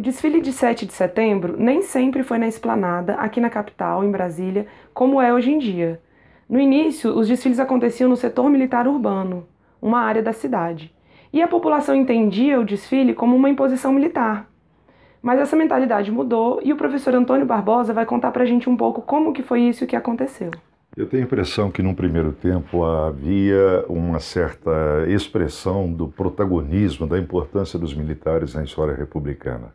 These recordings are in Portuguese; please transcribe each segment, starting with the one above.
O desfile de 7 de setembro nem sempre foi na esplanada, aqui na capital, em Brasília, como é hoje em dia. No início, os desfiles aconteciam no setor militar urbano, uma área da cidade. E a população entendia o desfile como uma imposição militar. Mas essa mentalidade mudou e o professor Antônio Barbosa vai contar pra gente um pouco como que foi isso que aconteceu. Eu tenho a impressão que, num primeiro tempo, havia uma certa expressão do protagonismo, da importância dos militares na história republicana.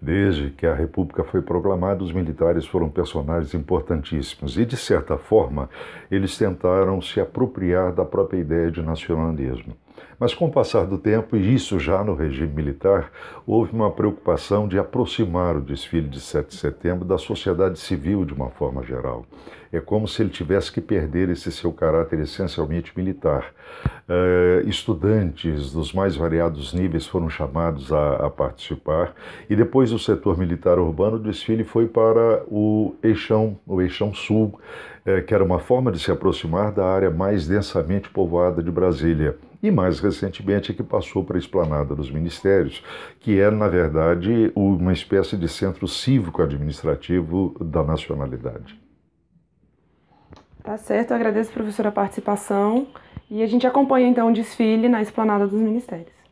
Desde que a República foi proclamada, os militares foram personagens importantíssimos e, de certa forma, eles tentaram se apropriar da própria ideia de nacionalismo. Mas com o passar do tempo, e isso já no regime militar, houve uma preocupação de aproximar o desfile de 7 de setembro da sociedade civil de uma forma geral. É como se ele tivesse que perder esse seu caráter essencialmente militar. Uh, estudantes dos mais variados níveis foram chamados a, a, participar e depois do setor militar urbano o desfile foi para o Eixão, o Eixão Sul, é, que era uma forma de se aproximar da área mais densamente povoada de Brasília. E mais recentemente é que passou para a Esplanada dos Ministérios, que é, na verdade, uma espécie de centro cívico-administrativo da nacionalidade. Tá certo, Eu agradeço, professora, a participação. E a gente acompanha então o desfile na Esplanada dos Ministérios.